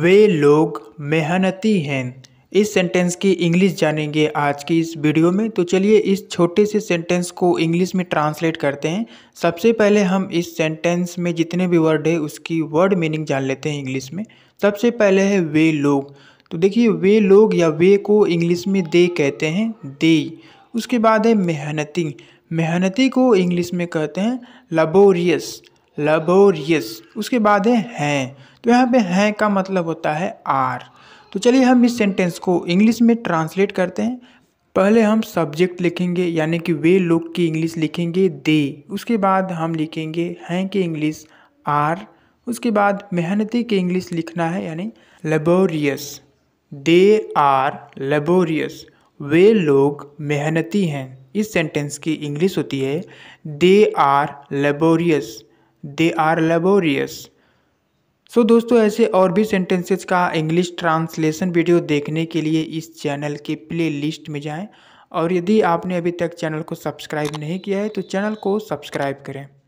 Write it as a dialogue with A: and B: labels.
A: वे लोग मेहनती हैं इस सेंटेंस की इंग्लिश जानेंगे आज की इस वीडियो में तो चलिए इस छोटे से सेंटेंस को इंग्लिश में ट्रांसलेट करते हैं सबसे पहले हम इस सेंटेंस में जितने भी वर्ड है उसकी वर्ड मीनिंग जान लेते हैं इंग्लिश में सबसे पहले है वे लोग तो देखिए वे लोग या वे को इंग्लिश में दे कहते हैं दे उसके बाद है मेहनती मेहनती को इंग्लिश में कहते हैं लबोरियस लबोरियस उसके बाद है हैं तो यहाँ पे हैं का मतलब होता है आर तो चलिए हम इस सेंटेंस को इंग्लिश में ट्रांसलेट करते हैं पहले हम सब्जेक्ट लिखेंगे यानी कि वे लोग की इंग्लिश लिखेंगे दे उसके बाद हम लिखेंगे हैं की इंग्लिश आर उसके बाद मेहनती की इंग्लिश लिखना है यानी लेबोरियस दे आर लेबोरियस वे लोग मेहनती हैं इस सेंटेंस की इंग्लिश होती है they are laborious they are laborious so दोस्तों ऐसे और भी सेंटेंसेस का इंग्लिश ट्रांसलेशन वीडियो देखने के लिए इस चैनल के प्ले लिस्ट में जाएँ और यदि आपने अभी तक चैनल को सब्सक्राइब नहीं किया है तो चैनल को सब्सक्राइब करें